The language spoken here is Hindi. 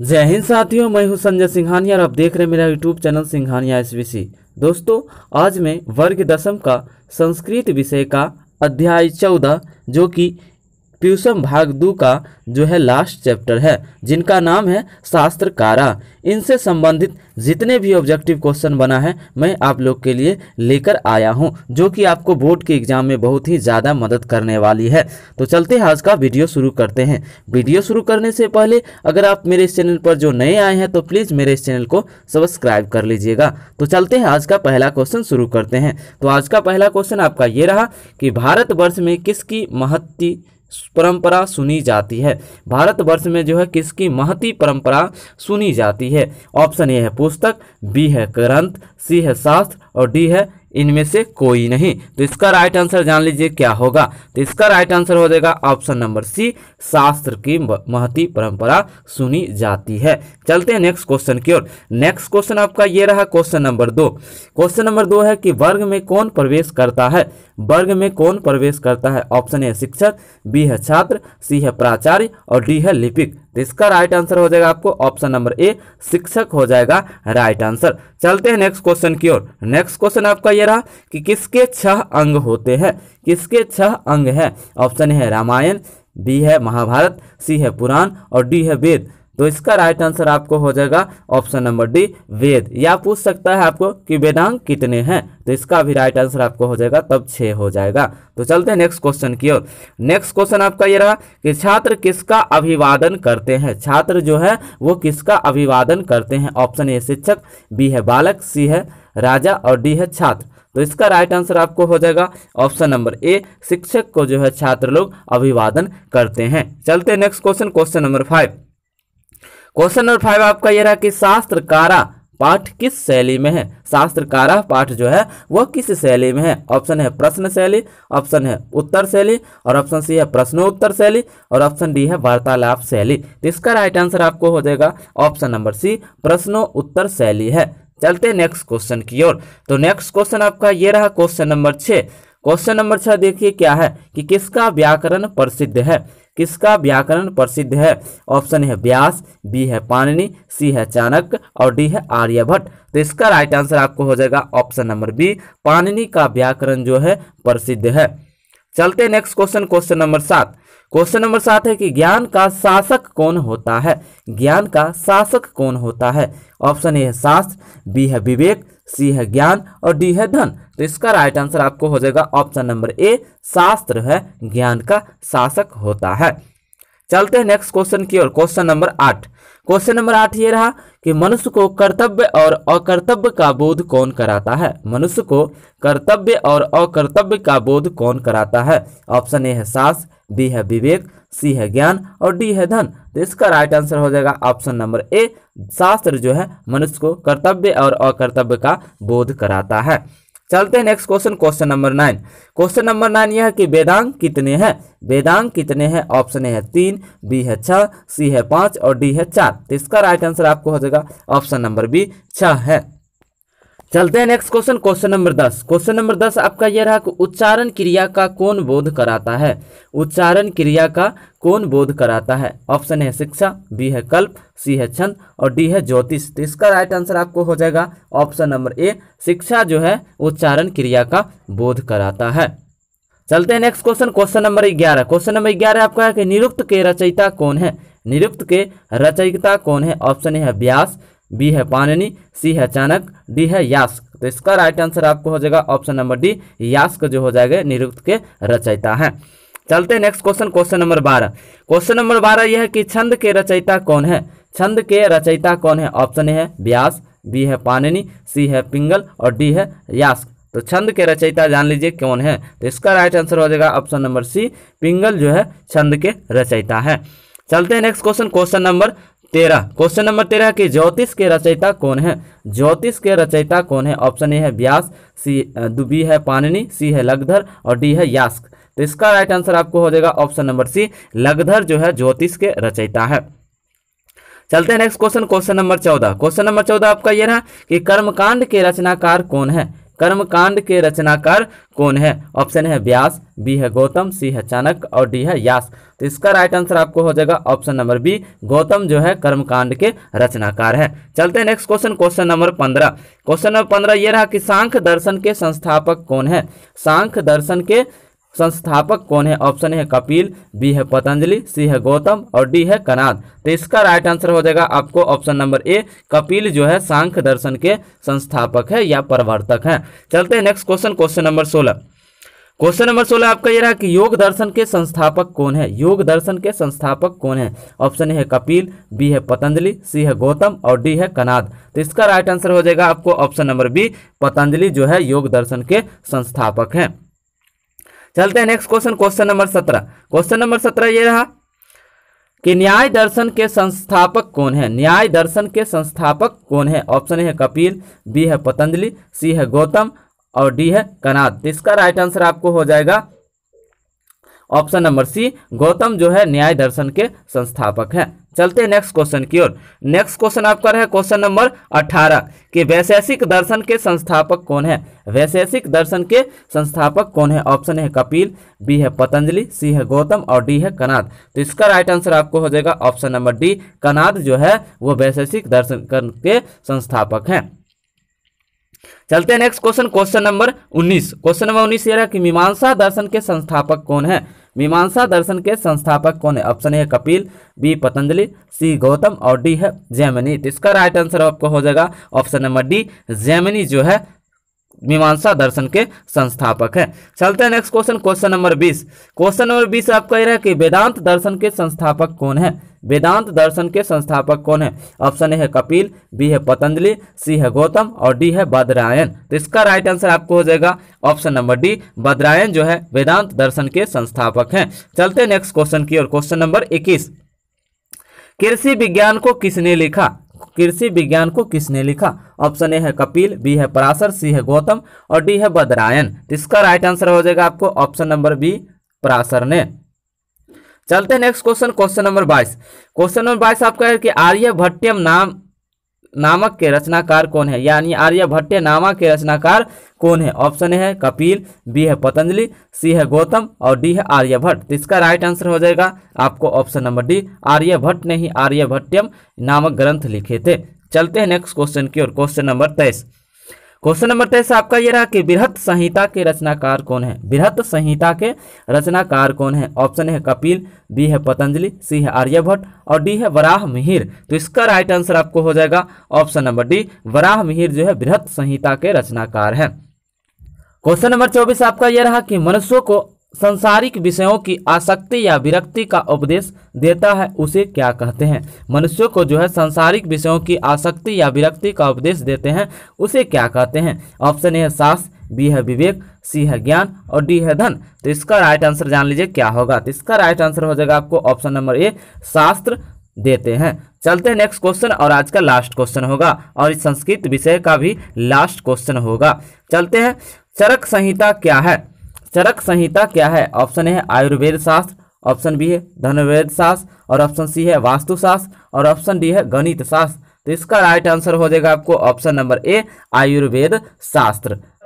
जय हिंद साथियों मैं हूं संजय सिंघानिया और आप देख रहे हैं मेरा यूट्यूब चैनल सिंघानिया एसबीसी दोस्तों आज मैं वर्ग दशम का संस्कृत विषय का अध्याय चौदह जो कि पीयूषम भाग दो का जो है लास्ट चैप्टर है जिनका नाम है शास्त्रकारा इनसे संबंधित जितने भी ऑब्जेक्टिव क्वेश्चन बना है मैं आप लोग के लिए लेकर आया हूं जो कि आपको बोर्ड के एग्जाम में बहुत ही ज़्यादा मदद करने वाली है तो चलते हैं आज का वीडियो शुरू करते हैं वीडियो शुरू करने से पहले अगर आप मेरे इस चैनल पर जो नए आए हैं तो प्लीज़ मेरे इस चैनल को सब्सक्राइब कर लीजिएगा तो चलते हैं आज का पहला क्वेश्चन शुरू करते हैं तो आज का पहला क्वेश्चन आपका ये रहा कि भारतवर्ष में किसकी महत्ती परंपरा सुनी जाती है भारतवर्ष में जो है किसकी महती परंपरा सुनी जाती है ऑप्शन ए है पुस्तक बी है ग्रंथ सी है शास्त्र और डी है इनमें से कोई नहीं तो इसका राइट आंसर जान लीजिए क्या होगा तो इसका राइट आंसर हो जाएगा ऑप्शन नंबर सी शास्त्र की महती परंपरा सुनी जाती है चलते हैं नेक्स्ट क्वेश्चन की ओर नेक्स्ट क्वेश्चन आपका ये रहा क्वेश्चन नंबर दो क्वेश्चन नंबर दो है कि वर्ग में कौन प्रवेश करता है वर्ग में कौन प्रवेश करता है ऑप्शन ए शिक्षक बी है छात्र सी है प्राचार्य और डी है लिपिक तो इसका राइट आंसर हो जाएगा आपको ऑप्शन नंबर ए शिक्षक हो जाएगा राइट आंसर चलते हैं नेक्स्ट क्वेश्चन की ओर नेक्स्ट क्वेश्चन आपका ये रहा कि किसके छह अंग होते हैं किसके छह अंग है ऑप्शन है रामायण बी है महाभारत सी है पुराण और डी है वेद तो इसका राइट आंसर आपको हो जाएगा ऑप्शन नंबर डी वेद या पूछ सकता है आपको कि वेदांग कितने हैं तो इसका भी राइट आंसर आपको हो जाएगा तब छः हो जाएगा तो चलते हैं नेक्स्ट क्वेश्चन की ओर नेक्स्ट क्वेश्चन आपका ये रहा कि छात्र किसका अभिवादन करते हैं छात्र जो है वो किसका अभिवादन करते हैं ऑप्शन ए शिक्षक बी है बालक सी है राजा और डी है छात्र तो इसका राइट आंसर आपको हो जाएगा ऑप्शन नंबर ए शिक्षक को जो है छात्र लोग अभिवादन करते हैं चलते next question question number five question number five आपका यह रहा कि शास्त्रकारा पाठ किस शैली में है शास्त्रकारा पाठ जो है वह किस शैली में है ऑप्शन है प्रश्न शैली ऑप्शन है उत्तर शैली और ऑप्शन सी है प्रश्नोत्तर शैली और ऑप्शन डी है वार्तालाप शैली तो इसका राइट आंसर आपको हो जाएगा ऑप्शन नंबर सी प्रश्नोत्तर शैली है चलते नेक्स्ट क्वेश्चन की ओर तो नेक्स्ट क्वेश्चन आपका ये रहा क्वेश्चन नंबर छः क्वेश्चन नंबर छः देखिए क्या है कि किसका व्याकरण प्रसिद्ध है किसका व्याकरण प्रसिद्ध है ऑप्शन है व्यास बी है पाणनी सी है चाणक्य और डी है आर्यभट्ट तो इसका राइट आंसर आपको हो जाएगा ऑप्शन नंबर बी पाणनी का व्याकरण जो है प्रसिद्ध है चलते नेक्स्ट क्वेश्चन क्वेश्चन नंबर सात क्वेश्चन नंबर सात है कि ज्ञान का शासक कौन होता है ज्ञान का शासक कौन होता है ऑप्शन ए है शास्त्र बी है विवेक सी है ज्ञान और डी है धन तो इसका राइट आंसर आपको हो जाएगा ऑप्शन नंबर ए शास्त्र है ज्ञान का शासक होता है चलते हैं नेक्स्ट क्वेश्चन की ओर क्वेश्चन नंबर आठ क्वेश्चन नंबर आठ ये रहा कि मनुष्य को कर्तव्य और अकर्तव्य का बोध कौन कराता है मनुष्य को कर्तव्य और अकर्तव्य का बोध कौन कराता है ऑप्शन ए है शास्त्र बी है विवेक सी है ज्ञान और डी है धन तो इसका राइट आंसर हो जाएगा ऑप्शन नंबर ए शास्त्र जो है मनुष्य को कर्तव्य और अकर्तव्य का बोध कराता है चलते हैं next question question number nine question number nine यह है कि वेदांग कितने हैं वेदांग कितने हैं ऑप्शन ए है तीन बी है छः सी है पाँच और डी है चार तो इसका राइट आंसर आपको हो जाएगा ऑप्शन नंबर बी छः है चलते हैं नेक्स्ट क्वेश्चन क्वेश्चन नंबर दस क्वेश्चन नंबर दस आपका यह रहा कि उच्चारण क्रिया का कौन बोध कराता है उच्चारण क्रिया का कौन बोध कराता है ऑप्शन है शिक्षा बी है कल्प सी है छंद और डी है ज्योतिष तो इसका राइट आंसर आपको हो जाएगा ऑप्शन नंबर ए शिक्षा जो है उच्चारण क्रिया का बोध कराता है चलते हैं नेक्स्ट क्वेश्चन क्वेश्चन नंबर ग्यारह क्वेश्चन नंबर ग्यारह आपका है कि निरुक्त के रचयिता कौन है निरुक्त के रचयिता कौन है ऑप्शन है व्यास बी है पाननी सी है चाणक डी है यास्क तो इसका राइट आंसर आपको हो जाएगा ऑप्शन नंबर डी यास्क जो हो जाएगा निरुक्त के रचयिता है चलते हैं नेक्स्ट क्वेश्चन क्वेश्चन नंबर बारह क्वेश्चन नंबर बारह यह है कि छंद के रचयिता कौन है छंद के रचयिता कौन है ऑप्शन ए है व्यास बी है पाननी सी है पिंगल और डी है यास्क तो छंद के रचयिता जान लीजिए कौन है तो इसका राइट आंसर हो जाएगा ऑप्शन नंबर सी पिंगल जो है छंद के रचयिता है चलते हैं नेक्स्ट क्वेश्चन क्वेश्चन नंबर तेरह क्वेश्चन नंबर तेरह की ज्योतिष के रचयिता कौन है ज्योतिष के रचयिता कौन है ऑप्शन ए है व्यास सी बी है पाननी सी है लगधर और डी है यास्क तो इसका राइट आंसर आपको हो जाएगा ऑप्शन नंबर सी लगधर जो है ज्योतिष के रचयिता है चलते हैं नेक्स्ट क्वेश्चन क्वेश्चन नंबर चौदह क्वेश्चन नंबर चौदह आपका यह रहा कि कर्मकांड के रचनाकार कौन है कर्मकांड के रचनाकार कौन है ऑप्शन है व्यास बी है गौतम सी है चाणक और डी है यास तो इसका राइट आंसर आपको हो जाएगा ऑप्शन नंबर बी गौतम जो है कर्मकांड के रचनाकार है चलते हैं नेक्स्ट क्वेश्चन क्वेश्चन नंबर पंद्रह क्वेश्चन नंबर पंद्रह ये रहा कि सांख्य दर्शन के संस्थापक कौन है सांख्य दर्शन के संस्थापक कौन है ऑप्शन है कपिल बी है पतंजलि सी है गौतम और डी है कनाद तो इसका राइट आंसर हो जाएगा आपको ऑप्शन नंबर ए कपिल जो है सांख्य दर्शन के संस्थापक है या प्रवर्तक है चलते हैं नेक्स्ट क्वेश्चन क्वेश्चन नंबर सोलह क्वेश्चन नंबर सोलह आपका ये रहा कि योग दर्शन के संस्थापक कौन है योग दर्शन के संस्थापक कौन है ऑप्शन ए है कपिल बी है पतंजलि सी है गौतम और डी है कनाद तो इसका राइट आंसर हो जाएगा आपको ऑप्शन नंबर बी पतंजलि जो है योग दर्शन के संस्थापक हैं चलते हैं नेक्स्ट क्वेश्चन क्वेश्चन नंबर सत्रह क्वेश्चन नंबर सत्रह ये रहा कि न्याय दर्शन के संस्थापक कौन है न्याय दर्शन के संस्थापक कौन है ऑप्शन ए है कपिल बी है पतंजलि सी है गौतम और डी है कनाद इसका राइट आंसर आपको हो जाएगा ऑप्शन नंबर सी गौतम जो है न्याय दर्शन के संस्थापक हैं चलते हैं नेक्स्ट क्वेश्चन की ओर नेक्स्ट क्वेश्चन आपका है क्वेश्चन नंबर अठारह कि वैशेषिक दर्शन के संस्थापक कौन है वैशेषिक दर्शन के संस्थापक कौन है ऑप्शन है कपिल बी है पतंजलि सी है गौतम और डी है कनाद तो इसका राइट आंसर आपको हो जाएगा ऑप्शन नंबर डी कनाद जो है वो वैशेषिक दर्शन के संस्थापक हैं चलते हैं next question question number 19 question number 19 ये रहा कि मीमांसा दर्शन के संस्थापक कौन है मीमांसा दर्शन के संस्थापक कौन है option A Kapil B Patanjali C Gautam और डी है जैमिनी तो इसका राइट आंसर आपको हो जाएगा ऑप्शन नंबर डी जैमिनी जो है मीमांसा दर्शन के संस्थापक है चलते हैं नेक्स्ट क्वेश्चन क्वेश्चन नंबर बीस क्वेश्चन नंबर बीस आप कह रहे हैं कि वेदांत दर्शन के संस्थापक कौन है वेदांत दर्शन के संस्थापक कौन है ऑप्शन ए है कपिल बी है पतंजलि सी है गौतम और डी है बद्रायन तो इसका राइट आंसर आपको हो जाएगा ऑप्शन नंबर डी बद्रायन जो है वेदांत दर्शन के संस्थापक हैं चलते नेक्स्ट क्वेश्चन की और क्वेश्चन नंबर इक्कीस कृषि विज्ञान को किसने लिखा कृषि विज्ञान को किसने लिखा ऑप्शन ए है कपिल बी है पराशर सी है गौतम और डी है बदरायन तो इसका राइट आंसर हो जाएगा आपको ऑप्शन नंबर बी पराशर ने चलते हैं नेक्स्ट क्वेश्चन क्वेश्चन नंबर बाईस क्वेश्चन नंबर बाईस आपका है कि आर्यभट्टम नाम नामक के रचनाकार कौन है यानी आर्यभट्ट नामक के रचनाकार कौन है ऑप्शन ए है कपिल बी है पतंजलि सी है गौतम और डी है आर्यभट्ट तो इसका राइट आंसर हो जाएगा आपको ऑप्शन नंबर डी आर्यभट्ट ने ही आर्यभट्टम नामक ग्रंथ लिखे थे चलते हैं नेक्स्ट क्वेश्चन की ओर क्वेश्चन नंबर तेईस क्वेश्चन नंबर तेईस आपका ये रहा कि बृहत संहिता के रचनाकार कौन है बृहत संहिता के रचनाकार कौन है ऑप्शन है कपिल बी है पतंजलि सी है आर्यभट्ट और डी है वराह मिहिर तो इसका राइट आंसर आपको हो जाएगा option number D Varaha Mihir जो है बृहत संहिता के रचनाकार है क्वेश्चन नंबर चौबीस आपका यह रहा कि मनुष्यों को संसारिक विषयों की आसक्ति या विरक्ति का उपदेश देता है उसे क्या कहते हैं मनुष्यों को जो है संसारिक विषयों की आसक्ति या विरक्ति का उपदेश देते हैं उसे क्या कहते हैं ऑप्शन ए है सास बी है विवेक सी है ज्ञान और डी है धन तो इसका राइट आंसर जान लीजिए क्या होगा तो इसका राइट आंसर हो जाएगा आपको ऑप्शन नंबर ए शास्त्र देते हैं चलते हैं नेक्स्ट क्वेश्चन और आज का लास्ट क्वेश्चन होगा और इस संस्कृत विषय का भी लास्ट क्वेश्चन होगा चलते हैं चरक संहिता क्या है चरक संहिता क्या है ऑप्शन ए है आयुर्वेद शास्त्र ऑप्शन बी है धनवेद शास्त्र और ऑप्शन सी है वास्तुशास्त्र और ऑप्शन डी है गणित शास्त्र तो इसका राइट आंसर हो जाएगा आपको ऑप्शन नंबर ए आयुर्वेद शास्त्र